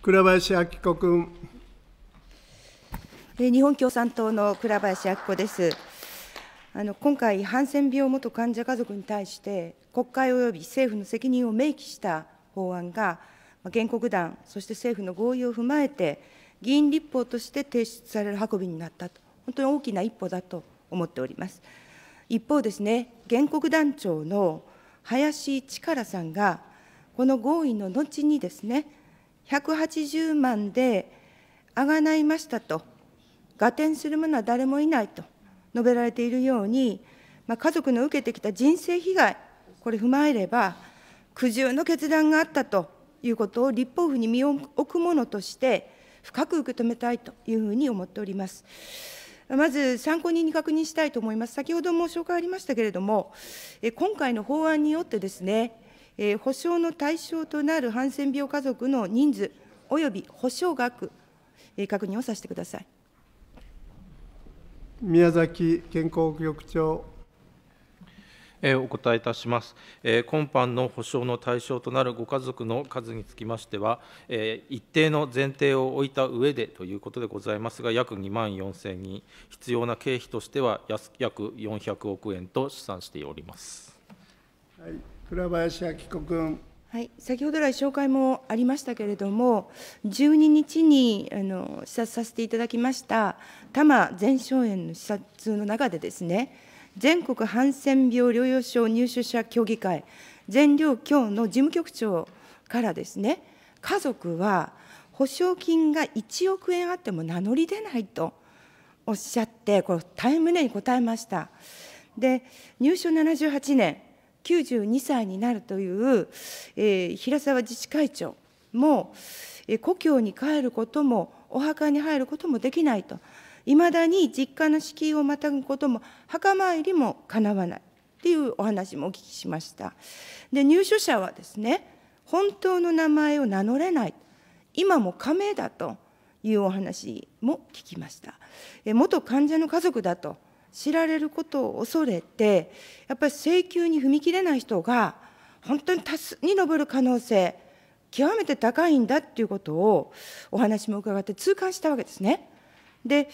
倉林明子君。日本共産党の倉林明子です。あの今回、ハンセン病元患者家族に対して、国会および政府の責任を明記した法案が、原告団、そして政府の合意を踏まえて、議員立法として提出される運びになったと、本当に大きな一歩だと思っております。一方ですね、原告団長の林力さんが、この合意の後にですね、180万であがないましたと、合点する者は誰もいないと述べられているように、まあ、家族の受けてきた人生被害、これ踏まえれば、苦渋の決断があったということを立法府に身を置くものとして、深く受け止めたいというふうに思っております。まず参考人に確認したいと思います。先ほども紹介ありましたけれども、今回の法案によってですね、えー、補償の対象となるハンセン病家族の人数および補償額、えー、確認をさせてください。宮崎健康局長お答えいたします。今般の補償の対象となるご家族の数につきましては、一定の前提を置いた上でということでございますが、約2万4000人、必要な経費としては約400億円と試算しております。はい倉林明子君。はい、先ほど来紹介もありましたけれども、12日にあの視察させていただきました、多摩全省園の視察の中でですね、全国ハンセン病療養所入所者協議会、全寮協の事務局長からですね、家族は保証金が1億円あっても名乗り出ないとおっしゃって、これ、大変胸に答えました。で入所78年92歳になるという、えー、平沢自治会長も、えー、故郷に帰ることも、お墓に入ることもできないと、いまだに実家の敷居をまたぐことも、墓参りもかなわないというお話もお聞きしました。で、入所者はですね、本当の名前を名乗れない、今も仮名だというお話も聞きました。え元患者の家族だと知られることを恐れて、やっぱり請求に踏み切れない人が、本当に多数に上る可能性、極めて高いんだっていうことをお話も伺って痛感したわけですね。で、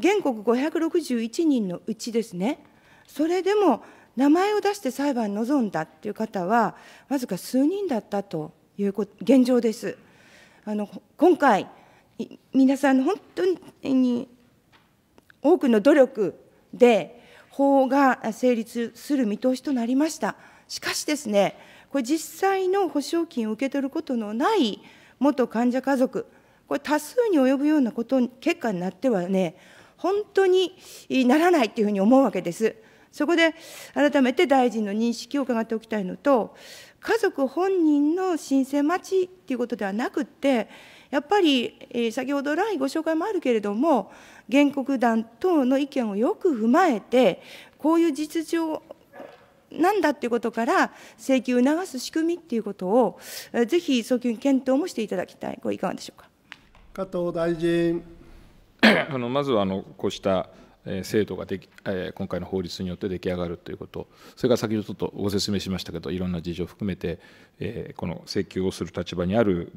原告561人のうちですね、それでも名前を出して裁判に臨んだっていう方は、わずか数人だったという現状です。あの今回、皆さん、本当に多くの努力、で、法が成立する見通しとなりました。しかしですね、これ実際の保証金を受け取ることのない元患者家族、これ多数に及ぶようなこと結果になってはね、本当にならないというふうに思うわけです。そこで改めて大臣の認識を伺っておきたいのと、家族本人の申請待ちということではなくって、やっぱり、先ほど来ご紹介もあるけれども、原告団等の意見をよく踏まえて、こういう実情なんだということから請求を促す仕組みっていうことを、ぜひ早急に検討もしていただきたい、これ、いかがでしょうか加藤大臣。あのまずはあのこうした制度ができ今回の法律によって出来上がるということ、それから先ほどちょっとご説明しましたけど、いろんな事情を含めて、この請求をする立場にある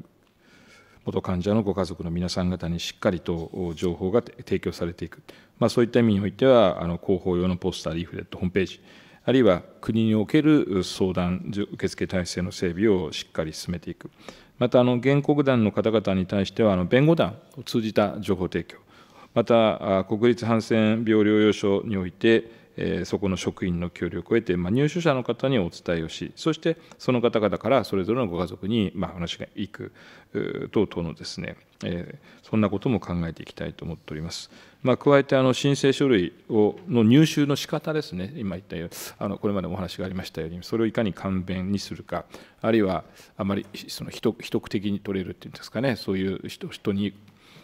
元患者のご家族の皆さん方にしっかりと情報が提供されていく、まあ、そういった意味においては、あの広報用のポスター、リーフレット、ホームページ、あるいは国における相談受付体制の整備をしっかり進めていく、またあの原告団の方々に対しては、あの弁護団を通じた情報提供、また国立ハンセン病療養所において、えそこの職員の協力を得て、ま入所者の方にお伝えをしそしてその方々からそれぞれのご家族に、ま話がいく等々のですね、えそんなことも考えていきたいと思っております。まあ、加えてあの申請書類をの入手の仕方ですね、今言ったように、あのこれまでお話がありましたように、それをいかに簡便にするか、あるいはあまりその秘匿的に取れるっていうんですかね、そういう人に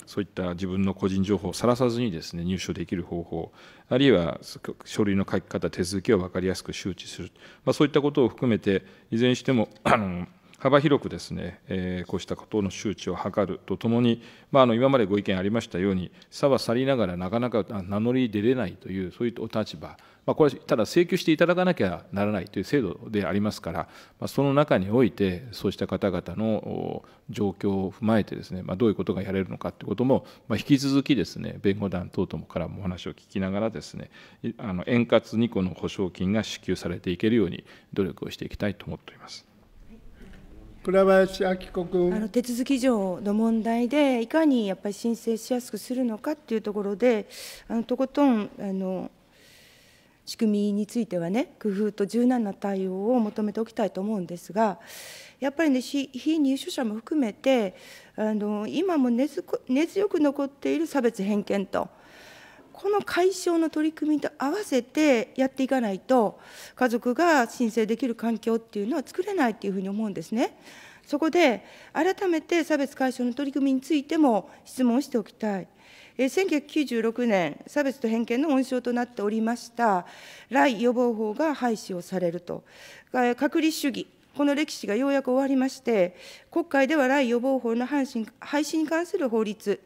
そういった自分の個人情報をさらさずにですね入手できる方法あるいは書類の書き方手続きを分かりやすく周知する、まあ、そういったことを含めていずれにしてもあの幅広くですね、えー、こうしたことの周知を図るとともに、まあ、あの今までご意見ありましたように、差は去りながらなかなか名乗り出れないという、そういうお立場、まあ、これはただ請求していただかなきゃならないという制度でありますから、まあ、その中において、そうした方々の状況を踏まえてですね、まあ、どういうことがやれるのかということも、まあ、引き続きですね、弁護団等々からもお話を聞きながらですね、あの円滑にこの補償金が支給されていけるように努力をしていきたいと思っております。倉林明子君あの手続き上の問題で、いかにやっぱり申請しやすくするのかっていうところで、あのとことんあの仕組みについてはね、工夫と柔軟な対応を求めておきたいと思うんですが、やっぱりね、非入所者も含めて、あの今も根強く残っている差別偏見と。この解消の取り組みと合わせてやっていかないと、家族が申請できる環境っていうのは作れないっていうふうに思うんですね。そこで、改めて差別解消の取り組みについても質問しておきたい。1996年、差別と偏見の温床となっておりました、来予防法が廃止をされると、隔離主義、この歴史がようやく終わりまして、国会では来予防法の廃止に関する法律、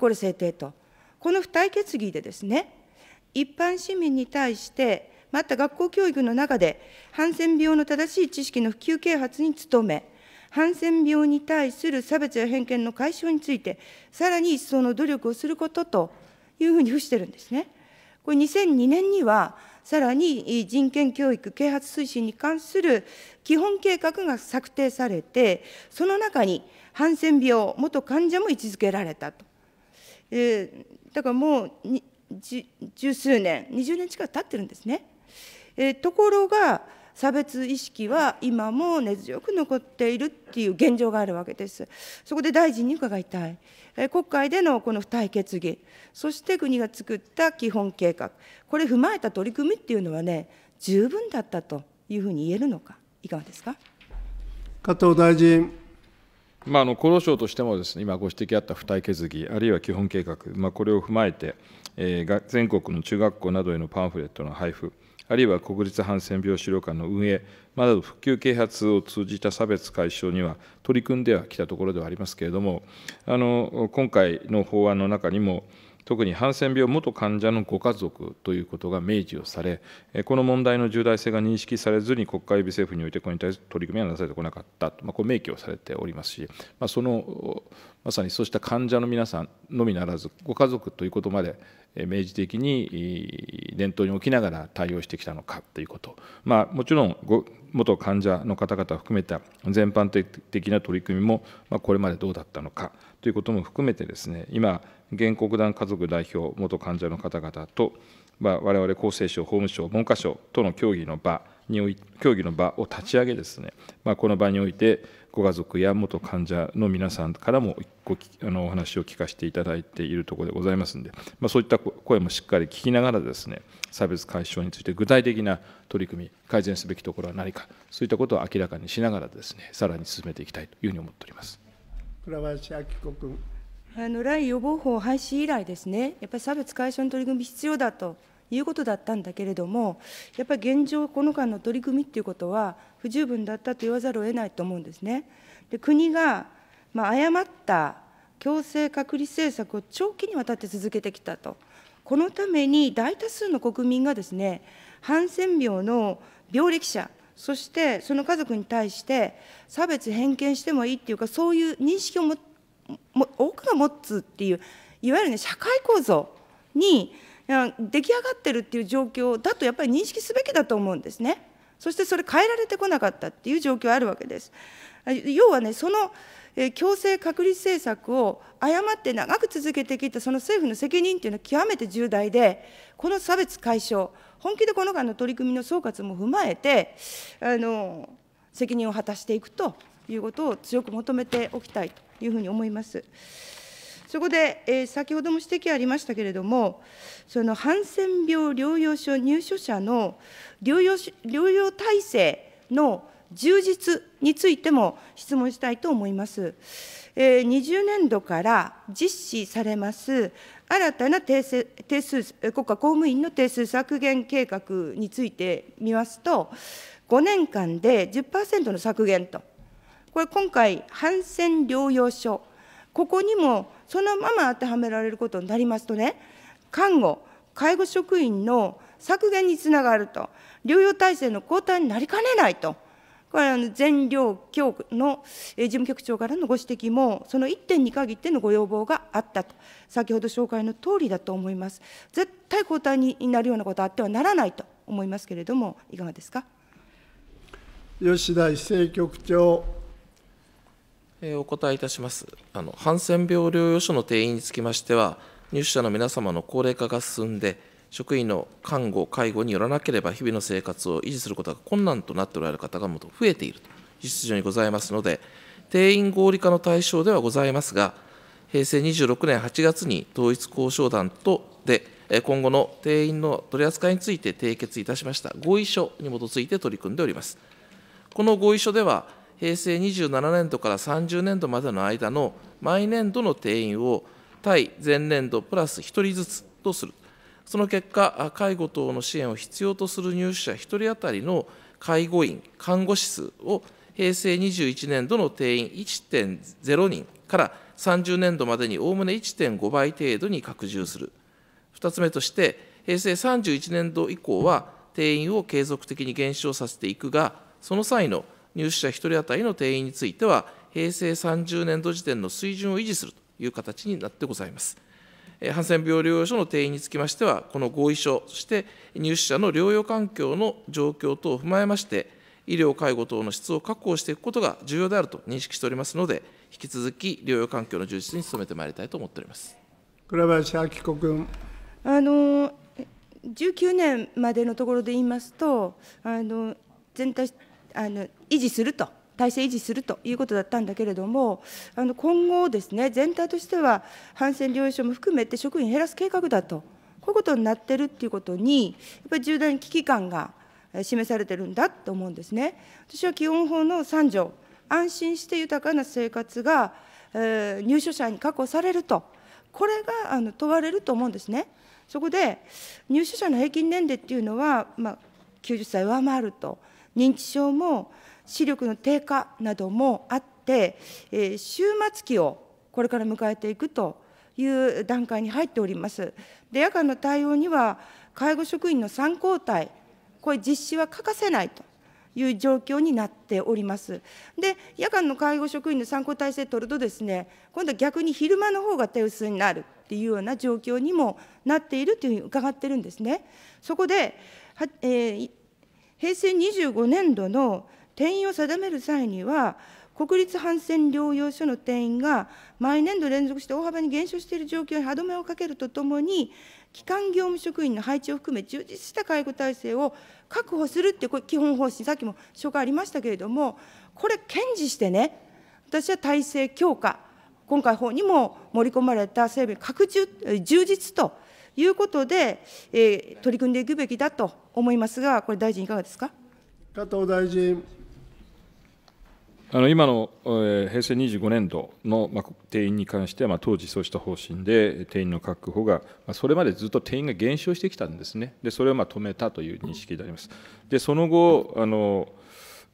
これ制定と。この付帯決議でですね、一般市民に対して、また学校教育の中で、ハンセン病の正しい知識の普及啓発に努め、ハンセン病に対する差別や偏見の解消について、さらに一層の努力をすることというふうに付してるんですね。これ2002年には、さらに人権教育啓発推進に関する基本計画が策定されて、その中にハンセン病元患者も位置づけられたと。えー、だからもう十数年、20年近く経ってるんですね。えー、ところが、差別意識は今も根強く残っているっていう現状があるわけです。そこで大臣に伺いたい、え国会でのこの付帯決議、そして国が作った基本計画、これ踏まえた取り組みっていうのはね、十分だったというふうに言えるのか、いかがですか。加藤大臣。まあ、の厚労省としてもです、ね、今ご指摘あった付帯決議、あるいは基本計画、まあ、これを踏まえて、えー、全国の中学校などへのパンフレットの配布、あるいは国立ハンセン病資料館の運営など、復旧啓発を通じた差別解消には取り組んではきたところではありますけれども、あの今回の法案の中にも、特にハンセン病元患者のご家族ということが明示をされ、この問題の重大性が認識されずに、国会予備政府において、これに対する取り組みはなされてこなかったと、まあ、これ、明記をされておりますし、まあ、そのまさにそうした患者の皆さんのみならず、ご家族ということまで、明示的に念頭に置きながら対応してきたのかということ、まあ、もちろんご、元患者の方々を含めた全般的な取り組みも、まあ、これまでどうだったのかということも含めてですね、今、原告団家族代表、元患者の方々と、われわれ厚生省、法務省、文科省との協議の場に協議の場を立ち上げですね、まあ、この場において、ご家族や元患者の皆さんからもごあのお話を聞かせていただいているところでございますので、まあ、そういった声もしっかり聞きながらですね、差別解消について具体的な取り組み、改善すべきところは何か、そういったことを明らかにしながらですね、さらに進めていきたいというふうに思っております。倉林明子君あの雷予防法廃止以来ですね、やっぱり差別解消の取り組み必要だということだったんだけれども、やっぱり現状、この間の取り組みっていうことは、不十分だったと言わざるを得ないと思うんですね。で国が、まあ、誤った強制隔離政策を長期にわたって続けてきたと、このために大多数の国民がですね、ハンセン病の病歴者、そしてその家族に対して、差別、偏見してもいいっていうか、そういう認識を持っても多くが持つっていういわゆる、ね、社会構造に出来上がってるっていう状況だとやっぱり認識すべきだと思うんですね。そしてそれ変えられてこなかったっていう状況あるわけです。要はね、その強制隔離政策を誤って長く続けてきたその政府の責任っていうのは極めて重大で、この差別解消、本気でこの間の取り組みの総括も踏まえて、あの責任を果たしていくということを強く求めておきたいというふうに思います。そこで、えー、先ほども指摘ありましたけれども、そのハンセン病療養所入所者の療養療養体制の充実についても質問したいと思います。えー、20年度から実施されます新たな定数定数国家公務員の定数削減計画について見ますと、5年間で10%の削減とこれ今回、反戦療養所、ここにもそのまま当てはめられることになりますとね、看護、介護職員の削減につながると、療養体制の後退になりかねないと、これ、全療協の事務局長からのご指摘も、その1点に限ってのご要望があったと、先ほど紹介の通りだと思います。絶対交代になるようなことあってはならないと思いますけれども、いかがですか。吉田規制局長お答えいたします。あのハンセン病療養所の定員につきましては、入所者の皆様の高齢化が進んで、職員の看護、介護によらなければ、日々の生活を維持することが困難となっておられる方がもと増えていると実情にございますので、定員合理化の対象ではございますが、平成26年8月に統一交渉団とで、今後の定員の取り扱いについて締結いたしました合意書に基づいて取り組んでおります。この合意書では、平成27年度から30年度までの間の毎年度の定員を対前年度プラス1人ずつとする。その結果、介護等の支援を必要とする入所者1人当たりの介護員、看護師数を平成21年度の定員1.0人から30年度までにおおむね1.5倍程度に拡充する。2つ目として、平成31年度以降は定員を継続的に減少させていくが、その際の入所者1人当たりの定員については、平成30年度時点の水準を維持するという形になってございます。ハンセン病療養所の定員につきましては、この合意書、そして入所者の療養環境の状況等を踏まえまして、医療介護等の質を確保していくことが重要であると認識しておりますので、引き続き療養環境の充実に努めてまいりたいと思っております倉林明子君。あの19年までのところで言いますと、あの全体あの維持すると体制維持するということだったんだけれども、あの今後ですね、全体としては、ハンセン療養所も含めて職員減らす計画だと、こういうことになってるっていうことに、やっぱり重大な危機感が示されてるんだと思うんですね。私は基本法の3条、安心して豊かな生活が、えー、入所者に確保されると、これがあの問われると思うんですね。そこで、入所者の平均年齢っていうのは、まあ、90歳上回ると。認知症も視力の低下などもあって、え終末期をこれから迎えていくという段階に入っております。で夜間の対応には介護職員の3交代、これ実施は欠かせないという状況になっております。で、夜間の介護職員の参考体制取るとですね、今度は逆に昼間の方が手薄になるっていうような状況にもなっているというふうに伺ってるんですね。そこで、はえー、平成25年度の定員を定める際には、国立ハンセン療養所の定員が毎年度連続して大幅に減少している状況に歯止めをかけるとともに、基幹業務職員の配置を含め充実した介護体制を確保するっていう基本方針、さっきも紹介ありましたけれども、これ、堅持してね、私は体制強化、今回法にも盛り込まれた整備拡充、充実ということで、えー、取り組んでいくべきだと思いますが、これ、大臣、いかがですか。加藤大臣あの今の、え平成25年度の、ま定員に関しては、当時そうした方針で、定員の確保が、まそれまでずっと定員が減少してきたんですね、でそれをまあ止めたという認識であります。でその後あの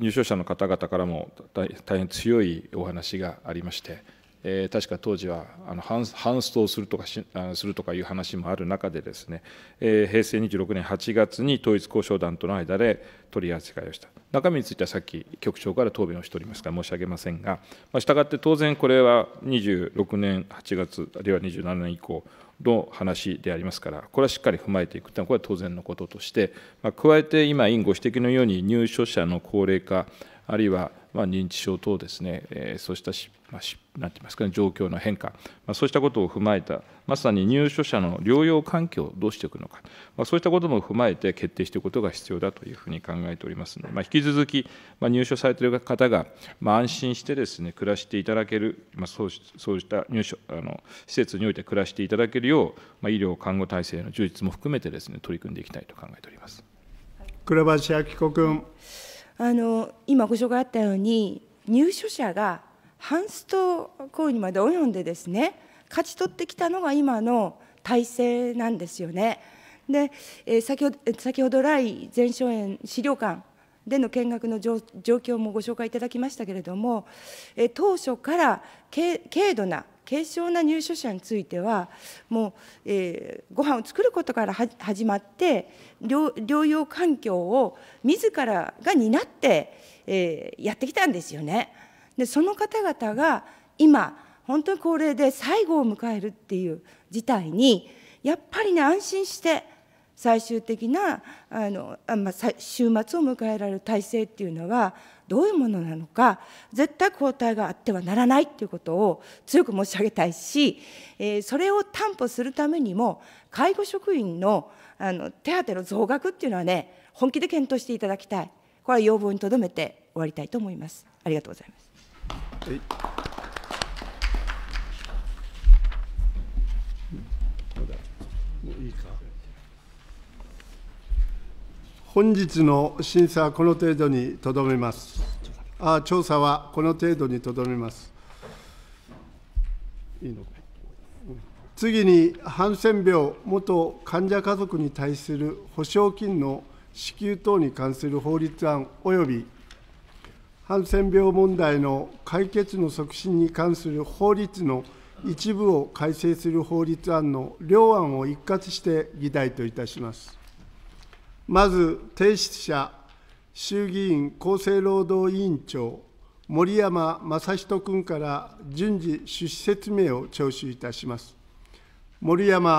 入所者の方々からも大変強いお話がありまして、えー、確か当時はあの半半スするとかしあするとかいう話もある中でですね、えー、平成26年8月に統一交渉団との間で取り扱いをした中身についてはさっき局長から答弁をしておりますから申し上げませんが、まあ、したがって当然これは26年8月あるいは27年以降の話でありますから、これはしっかり踏まえていくというのは、これは当然のこととして、まあ、加えて今、委員ご指摘のように、入所者の高齢化、あるいはまあ、認知症等ですね、えー、そうしたし、まあ、しなんて言いますか、ね、状況の変化、まあ、そうしたことを踏まえた、まさに入所者の療養環境をどうしていくのか、まあ、そうしたことも踏まえて決定していくことが必要だというふうに考えておりますので、まあ、引き続き、まあ、入所されている方が、まあ、安心してですね、暮らしていただける、まあ、そうそうした入所あの施設において暮らしていただけるよう、まあ、医療・看護体制の充実も含めてですね、取り組んでいきたいと考えております。倉橋明子君。あの今ご紹介あったように入所者がハンスト行為にまで及んでですね勝ち取ってきたのが今の体制なんですよね。で、え先ほど先ほど来前哨園資料館での見学の状況もご紹介いただきましたけれども、え当初から軽度な軽症な入所者についてはもう、えー、ご飯を作ることから始まって療養環境を自らが担って、えー、やってきたんですよね。でその方々が今本当に高齢で最後を迎えるっていう事態にやっぱりね安心して最終的なあの、まあ、週末を迎えられる体制っていうのはどういうものなのか絶対抗体があってはならないということを強く申し上げたいし、それを担保するためにも介護職員のあの手当の増額っていうのはね本気で検討していただきたいこれは要望にとどめて終わりたいと思いますありがとうございます。本日の審査はこの程度にとどめます。あ調査はこの程度にとどめます。いいの次に、ハンセン病元患者家族に対する保証金の支給等に関する法律案及びハンセン病問題の解決の促進に関する法律の一部を改正する法律案の両案を一括して議題といたします。まず提出者衆議院厚生労働委員長森山正人君から順次趣旨説明を聴取いたします。森山